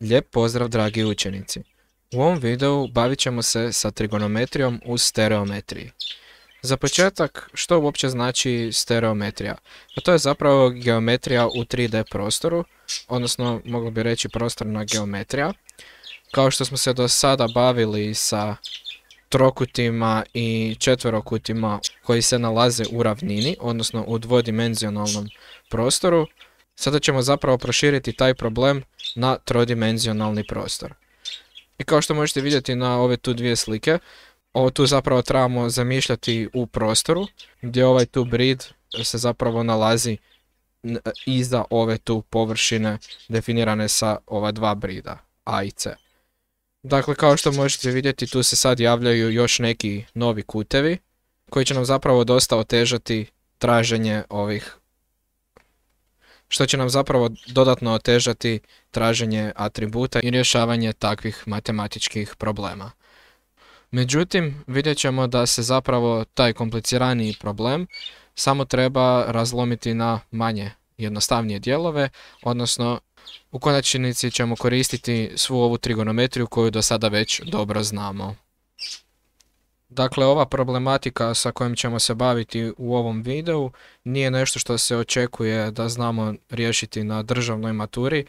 Lijep pozdrav dragi učenici! U ovom videu bavit ćemo se sa trigonometrijom u stereometriji. Za početak, što uopće znači stereometrija? Pa to je zapravo geometrija u 3D prostoru, odnosno moglo bi reći prostorna geometrija. Kao što smo se do sada bavili sa trokutima i četverokutima koji se nalaze u ravnini, odnosno u dvodimenzionalnom prostoru, Sada ćemo zapravo proširiti taj problem na trodimenzionalni prostor. I kao što možete vidjeti na ove tu dvije slike, ovo tu zapravo trebamo zamišljati u prostoru gdje ovaj tu brid se zapravo nalazi iza ove tu površine definirane sa ova dva brida, A i C. Dakle, kao što možete vidjeti, tu se sad javljaju još neki novi kutevi koji će nam zapravo dosta otežati traženje ovih što će nam zapravo dodatno otežati traženje atributa i rješavanje takvih matematičkih problema. Međutim, vidjet ćemo da se zapravo taj kompliciraniji problem samo treba razlomiti na manje jednostavnije dijelove, odnosno u konačnici ćemo koristiti svu ovu trigonometriju koju do sada već dobro znamo. Dakle, ova problematika sa kojom ćemo se baviti u ovom videu nije nešto što se očekuje da znamo riješiti na državnoj maturi,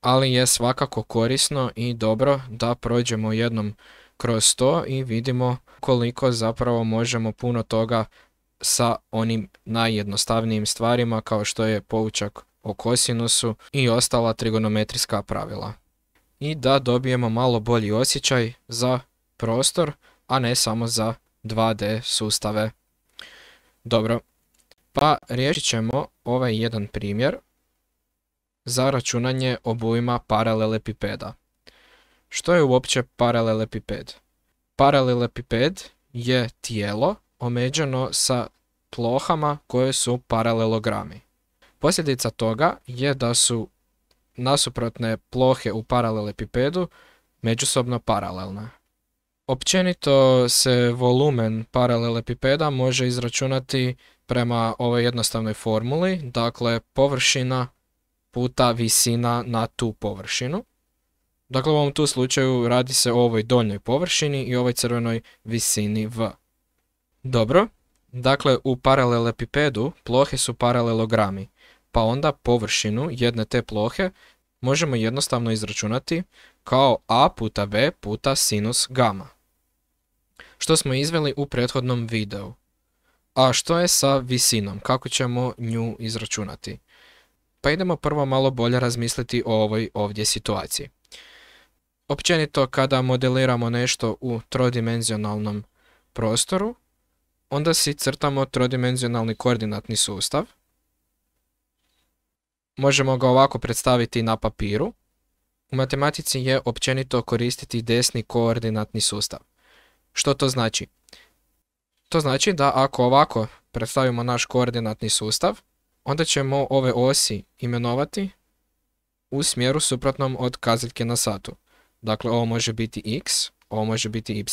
ali je svakako korisno i dobro da prođemo jednom kroz to i vidimo koliko zapravo možemo puno toga sa onim najjednostavnijim stvarima kao što je poučak o kosinusu i ostala trigonometrijska pravila. I da dobijemo malo bolji osjećaj za prostor, a ne samo za 2D sustave. Dobro, pa riješit ćemo ovaj jedan primjer za računanje obujma paralelepipeda. Što je uopće paralelepiped? Paralelepiped je tijelo omeđeno sa plohama koje su paralelogrami. Posljedica toga je da su nasuprotne plohe u paralelepipedu međusobno paralelne. Općenito se volumen paralelepipeda može izračunati prema ovoj jednostavnoj formuli, dakle površina puta visina na tu površinu. Dakle, u ovom tu slučaju radi se o ovoj donjoj površini i ovoj crvenoj visini v. Dobro, dakle u paralelepipedu plohe su paralelogrami, pa onda površinu jedne te plohe možemo jednostavno izračunati kao a puta b puta sinus gama što smo izveli u prethodnom videu. A što je sa visinom? Kako ćemo nju izračunati? Pa idemo prvo malo bolje razmisliti o ovoj ovdje situaciji. Općenito kada modeliramo nešto u trodimenzionalnom prostoru, onda si crtamo trodimenzionalni koordinatni sustav. Možemo ga ovako predstaviti na papiru. U matematici je općenito koristiti desni koordinatni sustav. Što to znači? To znači da ako ovako predstavimo naš koordinatni sustav, onda ćemo ove osi imenovati u smjeru suprotnom od kazaljke na satu. Dakle, ovo može biti x, ovo može biti y.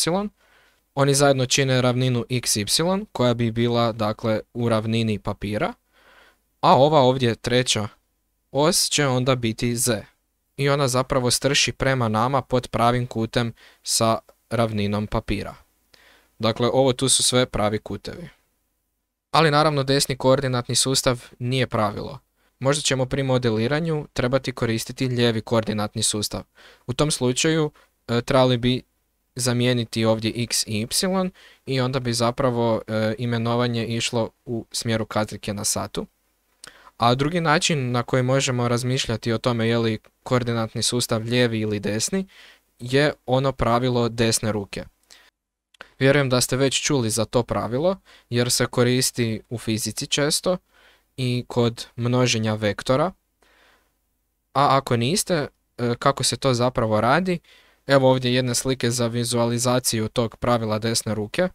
Oni zajedno čine ravninu xy koja bi bila dakle, u ravnini papira, a ova ovdje treća os će onda biti z. I ona zapravo strši prema nama pod pravim kutem sa ravninom papira. Dakle, ovo tu su sve pravi kutevi. Ali naravno desni koordinatni sustav nije pravilo. Možda ćemo pri modeliranju trebati koristiti lijevi koordinatni sustav. U tom slučaju e, trebali bi zamijeniti ovdje x i y i onda bi zapravo e, imenovanje išlo u smjeru katrike na satu. A drugi način na koji možemo razmišljati o tome je li koordinatni sustav lijevi ili desni je ono pravilo desne ruke. Vjerujem da ste već čuli za to pravilo jer se koristi u fizici često i kod množenja vektora. A ako niste, e, kako se to zapravo radi, evo ovdje jedne slike za vizualizaciju tog pravila desne ruke.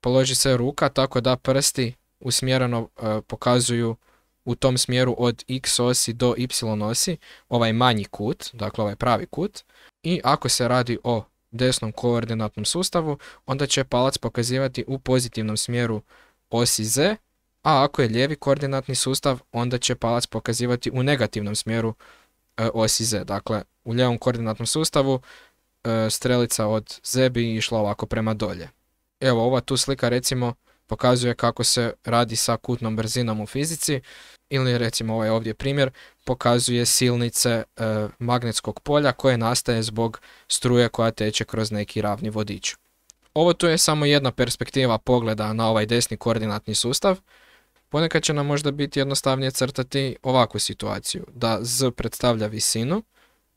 Položi se ruka tako da prsti usmjereno e, pokazuju u tom smjeru od x osi do y osi, ovaj manji kut, dakle ovaj pravi kut, i ako se radi o desnom koordinatnom sustavu, onda će palac pokazivati u pozitivnom smjeru osi z, a ako je lijevi koordinatni sustav, onda će palac pokazivati u negativnom smjeru e, osi z. Dakle, u lijevom koordinatnom sustavu e, strelica od z bi išla ovako prema dolje. Evo, ova tu slika recimo pokazuje kako se radi sa kutnom brzinom u fizici ili recimo ovaj ovdje primjer pokazuje silnice e, magnetskog polja koje nastaje zbog struje koja teče kroz neki ravni vodič. Ovo tu je samo jedna perspektiva pogleda na ovaj desni koordinatni sustav. Ponekad će nam možda biti jednostavnije crtati ovakvu situaciju, da z predstavlja visinu,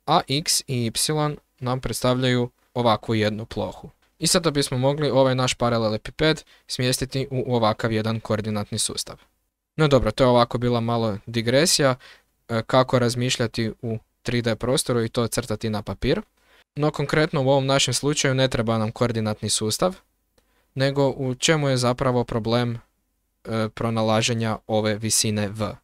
a x i y nam predstavljaju ovakvu jednu plohu. I sada bismo mogli ovaj naš paralelepiped smjestiti u ovakav jedan koordinatni sustav. No dobro, to je ovako bila malo digresija e, kako razmišljati u 3D prostoru i to crtati na papir. No konkretno u ovom našem slučaju ne treba nam koordinatni sustav, nego u čemu je zapravo problem e, pronalaženja ove visine v.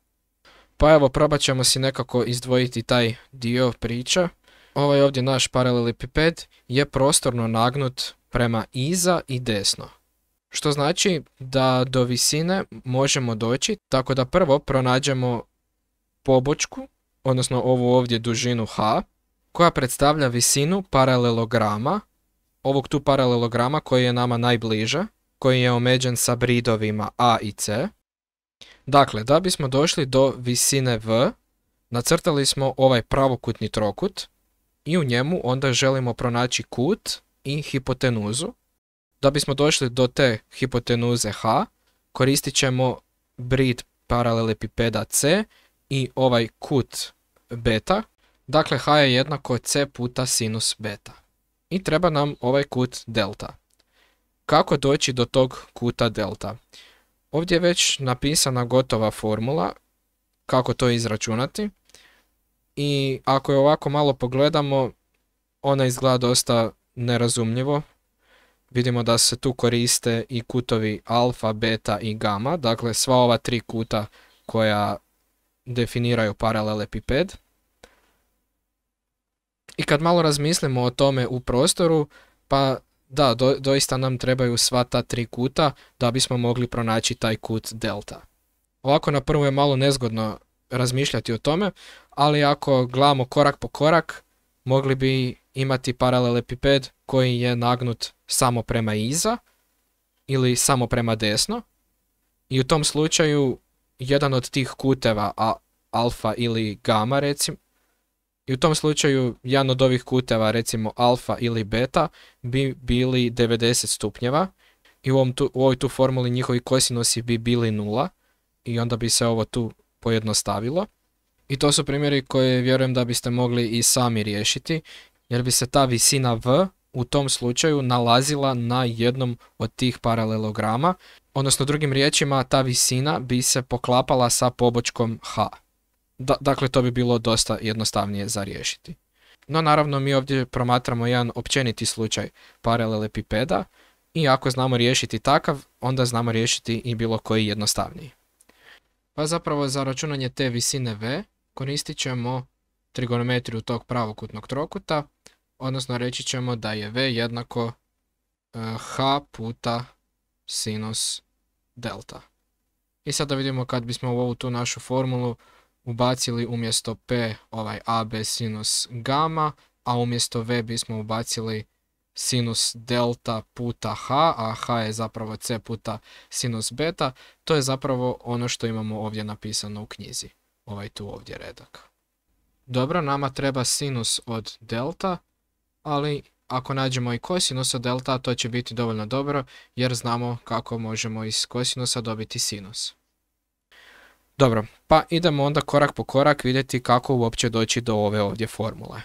Pa evo, probat ćemo si nekako izdvojiti taj dio priča. Ovaj ovdje naš paralelipiped je prostorno nagnut prema iza i desno. Što znači da do visine možemo doći tako da prvo pronađemo pobočku, odnosno ovu ovdje dužinu h, koja predstavlja visinu paralelograma, ovog tu paralelograma koji je nama najbliže, koji je omeđen sa bridovima a i c. Dakle, da bismo došli do visine v, nacrtali smo ovaj pravokutni trokut i u njemu onda želimo pronaći kut i hipotenuzu. Da bismo došli do te hipotenuze H, koristit ćemo brid paralelepipeda C i ovaj kut beta. Dakle, H je jednako C puta sinus beta. I treba nam ovaj kut delta. Kako doći do tog kuta delta? Ovdje je već napisana gotova formula kako to izračunati. I ako je ovako malo pogledamo, ona izgleda dosta nerazumljivo. Vidimo da se tu koriste i kutovi alfa, beta i gama, dakle sva ova tri kuta koja definiraju paralelepiped. I kad malo razmislimo o tome u prostoru, pa da, doista nam trebaju sva ta tri kuta da bismo mogli pronaći taj kut delta. Ovako na prvu je malo nezgodno razmišljati o tome, ali ako gledamo korak po korak, mogli bi imati paralelepiped koji je nagnut samo prema iza ili samo prema desno i u tom slučaju jedan od tih kuteva, a, alfa ili gama recimo, i u tom slučaju jedan od ovih kuteva, recimo alfa ili beta, bi bili 90 stupnjeva i u, ovom u ovoj tu formuli njihovi kosinusi bi bili nula i onda bi se ovo tu pojednostavilo. I to su primjeri koje vjerujem da biste mogli i sami riješiti, jer bi se ta visina v u tom slučaju nalazila na jednom od tih paralelograma, odnosno drugim riječima ta visina bi se poklapala sa pobočkom h. Da, dakle, to bi bilo dosta jednostavnije za riješiti. No naravno mi ovdje promatramo jedan općeniti slučaj paralelepipeda i ako znamo riješiti takav, onda znamo riješiti i bilo koji jednostavniji. Pa zapravo za računanje te visine v koristit ćemo trigonometriju tog pravokutnog trokuta, odnosno reći ćemo da je v jednako e, h puta sinus delta. I sada vidimo kad bismo u ovu tu našu formulu ubacili umjesto p ovaj ab sinus gama, a umjesto v bismo ubacili sinus delta puta h, a h je zapravo c puta sinus beta, to je zapravo ono što imamo ovdje napisano u knjizi ovaj tu ovdje redak. Dobro, nama treba sinus od delta, ali ako nađemo i kosinus od delta, to će biti dovoljno dobro, jer znamo kako možemo iz kosinusa dobiti sinus. Dobro, pa idemo onda korak po korak vidjeti kako uopće doći do ove ovdje formule.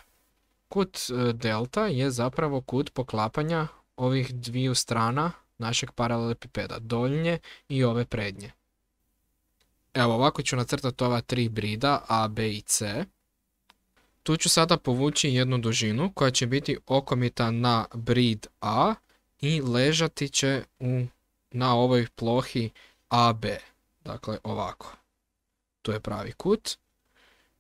Kut e, delta je zapravo kut poklapanja ovih dviju strana našeg paralelepipeda, doljnje i ove prednje. Evo, ovako ću nacrtati ova tri brida, A, B i C. Tu ću sada povući jednu dužinu koja će biti okomita na brid A i ležati će u, na ovoj plohi AB. Dakle, ovako. Tu je pravi kut.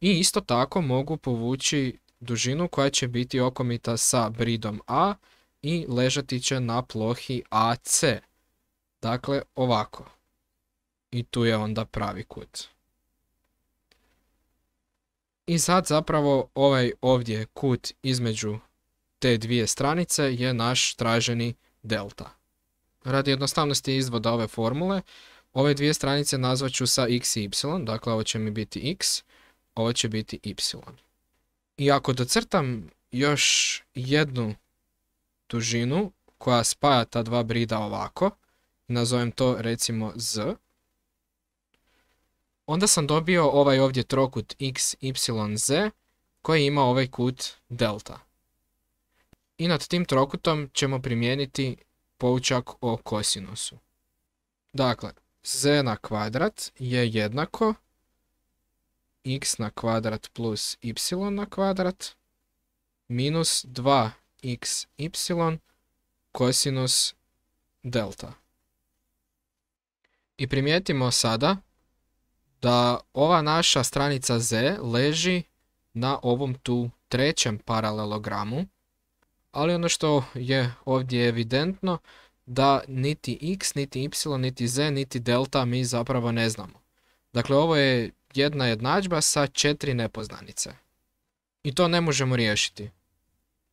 I isto tako mogu povući dužinu koja će biti okomita sa bridom A i ležati će na plohi AC. Dakle, ovako. I tu je onda pravi kut. I sad zapravo ovaj ovdje kut između te dvije stranice je naš traženi delta. Radi jednostavnosti izvoda ove formule, ove dvije stranice nazvat ću sa x i y, dakle ovo će mi biti x, ovo će biti y. I ako docrtam još jednu dužinu koja spaja ta dva brida ovako, nazovem to recimo z, onda sam dobio ovaj ovdje trokut x, y, z koji ima ovaj kut delta. I nad tim trokutom ćemo primijeniti poučak o kosinusu. Dakle, z na kvadrat je jednako x na kvadrat plus y na kvadrat minus 2xy kosinus delta. I primijetimo sada da ova naša stranica Z leži na ovom tu trećem paralelogramu, ali ono što je ovdje evidentno da niti x, niti y, niti z, niti delta mi zapravo ne znamo. Dakle, ovo je jedna jednadžba sa četiri nepoznanice. I to ne možemo riješiti.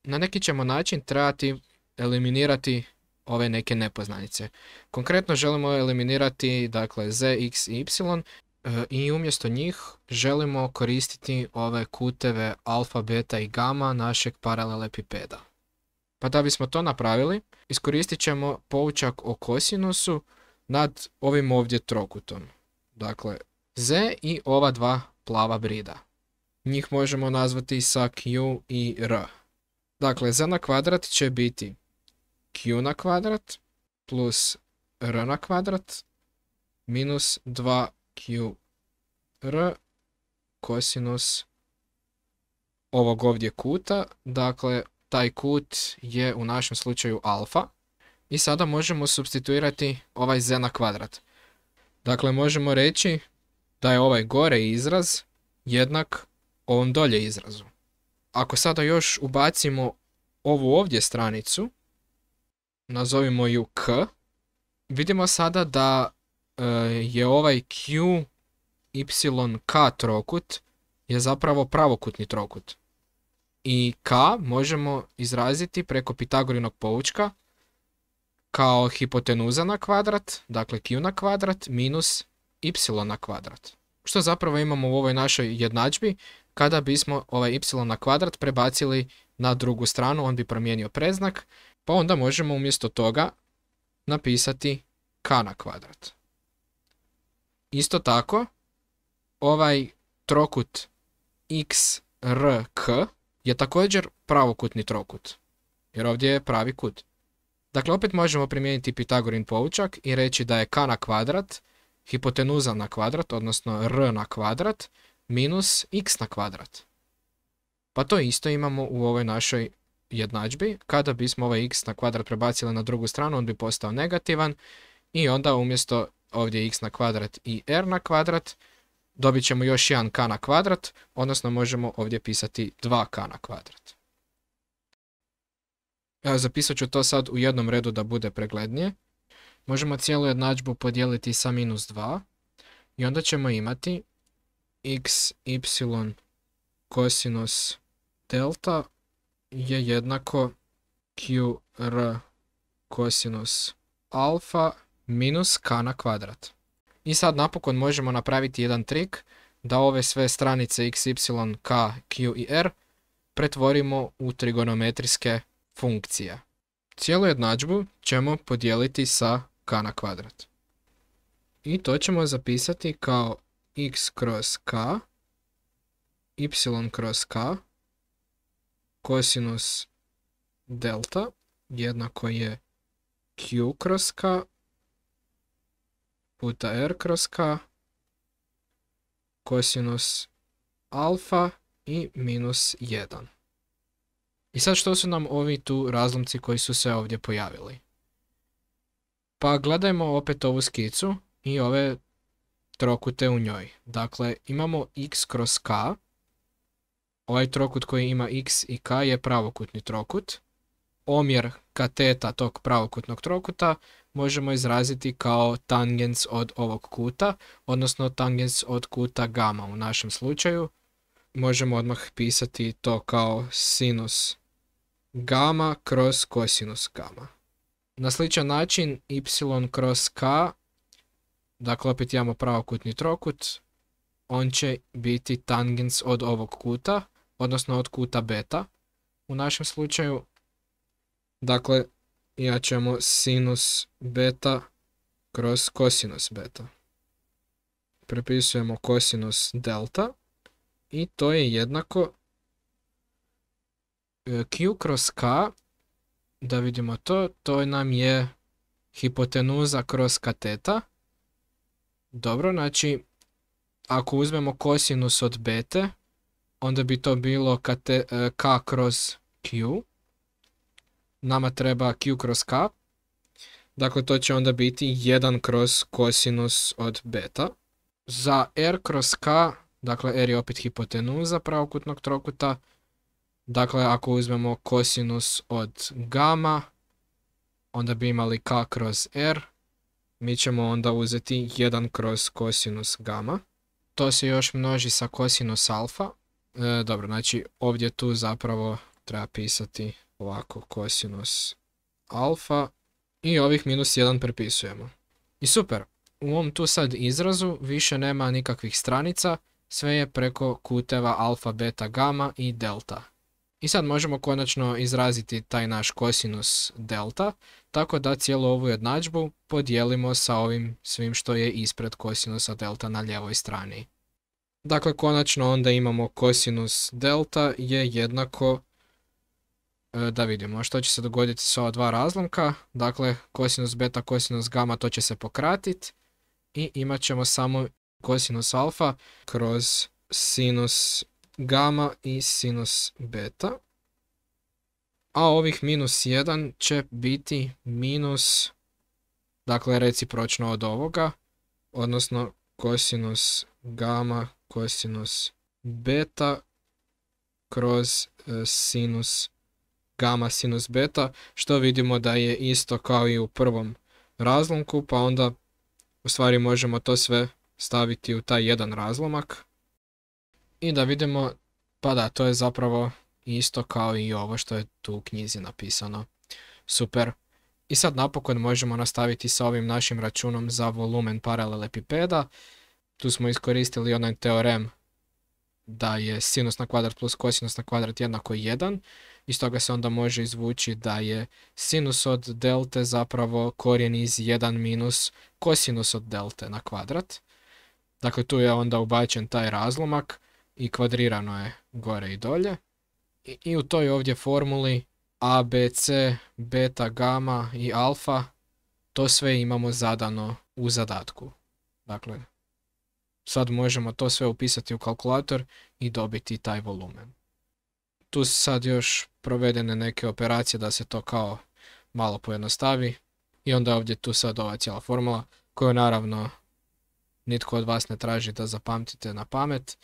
Na neki ćemo način trebati eliminirati ove neke nepoznanice. Konkretno želimo eliminirati dakle z, x i y E, i umjesto njih želimo koristiti ove kuteve alfa, beta i gama našeg paralelepipeda. Pa da bismo to napravili, iskoristit ćemo poučak o kosinusu nad ovim ovdje trokutom. Dakle, z i ova dva plava brida. Njih možemo nazvati sa q i r. Dakle, z na kvadrat će biti q na kvadrat plus r na kvadrat minus 2 q r kosinus ovog ovdje kuta. Dakle, taj kut je u našem slučaju alfa. I sada možemo substituirati ovaj z na kvadrat. Dakle, možemo reći da je ovaj gore izraz jednak ovom dolje izrazu. Ako sada još ubacimo ovu ovdje stranicu, nazovimo ju k, vidimo sada da E, je ovaj Q, Y, K trokut je zapravo pravokutni trokut. I K možemo izraziti preko Pitagorinog poučka kao hipotenuza na kvadrat, dakle Q na kvadrat, minus Y na kvadrat. Što zapravo imamo u ovoj našoj jednadžbi, kada bismo ovaj Y na kvadrat prebacili na drugu stranu, on bi promijenio preznak, pa onda možemo umjesto toga napisati K na kvadrat. Isto tako, ovaj trokut xrk je također pravokutni trokut, jer ovdje je pravi kut. Dakle, opet možemo primijeniti Pitagorin poučak i reći da je k na kvadrat hipotenuza na kvadrat, odnosno r na kvadrat, minus x na kvadrat. Pa to isto imamo u ovoj našoj jednadžbi. Kada bismo ovaj x na kvadrat prebacili na drugu stranu, on bi postao negativan i onda umjesto ovdje x na kvadrat i r na kvadrat, dobit ćemo još jedan k na kvadrat, odnosno možemo ovdje pisati 2k na kvadrat. evo zapisat ću to sad u jednom redu da bude preglednije. Možemo cijelu jednadžbu podijeliti sa minus 2 i onda ćemo imati x, y, kosinus delta je jednako qr kosinus alfa minus k na kvadrat. I sad napokon možemo napraviti jedan trik da ove sve stranice x, y, k, q i r pretvorimo u trigonometrijske funkcije. Cijelu jednadžbu ćemo podijeliti sa k na kvadrat. I to ćemo zapisati kao x kroz k, y kroz k, kosinus delta jednako je q kroz k puta r kroz k, kosinus alfa i minus 1. I sad što su nam ovi tu razlomci koji su se ovdje pojavili? Pa gledajmo opet ovu skicu i ove trokute u njoj. Dakle, imamo x kroz k. Ovaj trokut koji ima x i k je pravokutni trokut omjer kateta tog pravokutnog trokuta možemo izraziti kao tangens od ovog kuta, odnosno tangens od kuta gama u našem slučaju. Možemo odmah pisati to kao sinus gama kroz kosinus gama. Na sličan način y kroz k, dakle opet imamo pravokutni trokut, on će biti tangens od ovog kuta, odnosno od kuta beta u našem slučaju, Dakle, ja ćemo sinus beta kroz kosinus beta. Prepisujemo kosinus delta i to je jednako e, q kroz k, da vidimo to, to nam je hipotenuza kroz kateta. Dobro, znači, ako uzmemo kosinus od bete, onda bi to bilo e, k kroz q nama treba q kroz k. Dakle, to će onda biti 1 kroz kosinus od beta. Za r kroz k, dakle r je opet hipotenuza pravokutnog trokuta. Dakle, ako uzmemo kosinus od gama, onda bi imali k kroz r. Mi ćemo onda uzeti 1 kroz kosinus gama. To se još množi sa kosinus alfa. E, dobro, znači ovdje tu zapravo treba pisati ovako kosinus alfa i ovih minus 1 prepisujemo. I super, u ovom tu sad izrazu više nema nikakvih stranica, sve je preko kuteva alfa, beta, gama i delta. I sad možemo konačno izraziti taj naš kosinus delta, tako da cijelu ovu jednadžbu podijelimo sa ovim svim što je ispred kosinusa delta na ljevoj strani. Dakle, konačno onda imamo kosinus delta je jednako E, da vidimo što će se dogoditi s ova dva razlomka. Dakle, kosinus beta, kosinus gama, to će se pokratiti I imat ćemo samo kosinus alfa kroz sinus gama i sinus beta. A ovih minus 1 će biti minus, dakle recipročno od ovoga, odnosno kosinus gama, kosinus beta kroz e, sinus gama sinus beta, što vidimo da je isto kao i u prvom razlomku, pa onda u stvari možemo to sve staviti u taj jedan razlomak. I da vidimo, pa da, to je zapravo isto kao i ovo što je tu u knjizi napisano. Super. I sad napokon možemo nastaviti sa ovim našim računom za volumen paralelepipeda. Tu smo iskoristili onaj teorem da je sinus na kvadrat plus kosinus na kvadrat jednako 1. Iz toga se onda može izvući da je sinus od delte zapravo korijen iz 1 minus kosinus od delte na kvadrat. Dakle, tu je onda ubačen taj razlomak i kvadrirano je gore i dolje. I, i u toj ovdje formuli a, b, c, beta, gama i alfa, to sve imamo zadano u zadatku. Dakle, sad možemo to sve upisati u kalkulator i dobiti taj volumen tu su sad još provedene neke operacije da se to kao malo pojednostavi. I onda ovdje tu sad ova cijela formula koju naravno nitko od vas ne traži da zapamtite na pamet.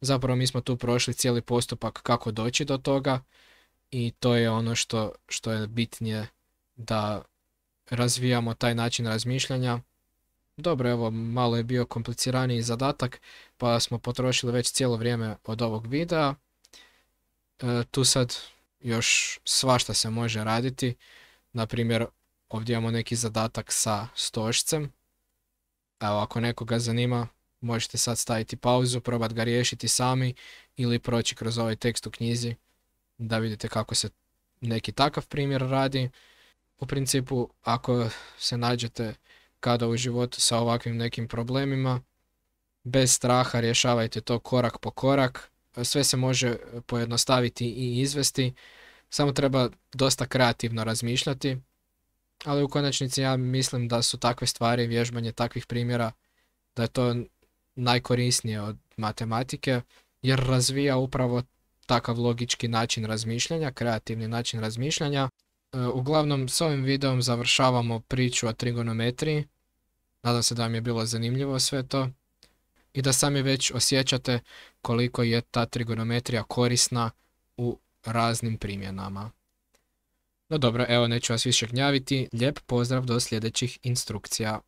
Zapravo mi smo tu prošli cijeli postupak kako doći do toga i to je ono što, što je bitnije da razvijamo taj način razmišljanja. Dobro, evo, malo je bio kompliciraniji zadatak, pa smo potrošili već cijelo vrijeme od ovog videa. E, tu sad još svašta se može raditi. Na primjer, ovdje imamo neki zadatak sa stošcem. Evo, ako nekoga zanima, možete sad staviti pauzu, probati ga riješiti sami ili proći kroz ovaj tekst u knjizi da vidite kako se neki takav primjer radi. U principu, ako se nađete kada u životu sa ovakvim nekim problemima, bez straha rješavajte to korak po korak sve se može e, pojednostaviti i izvesti, samo treba dosta kreativno razmišljati, ali u konačnici ja mislim da su takve stvari, vježbanje takvih primjera, da je to najkorisnije od matematike, jer razvija upravo takav logički način razmišljanja, kreativni način razmišljanja. E, uglavnom, s ovim videom završavamo priču o trigonometriji. Nadam se da vam je bilo zanimljivo sve to i da sami već osjećate koliko je ta trigonometrija korisna u raznim primjenama. No dobro, evo neću vas više gnjaviti, lijep pozdrav do sljedećih instrukcija.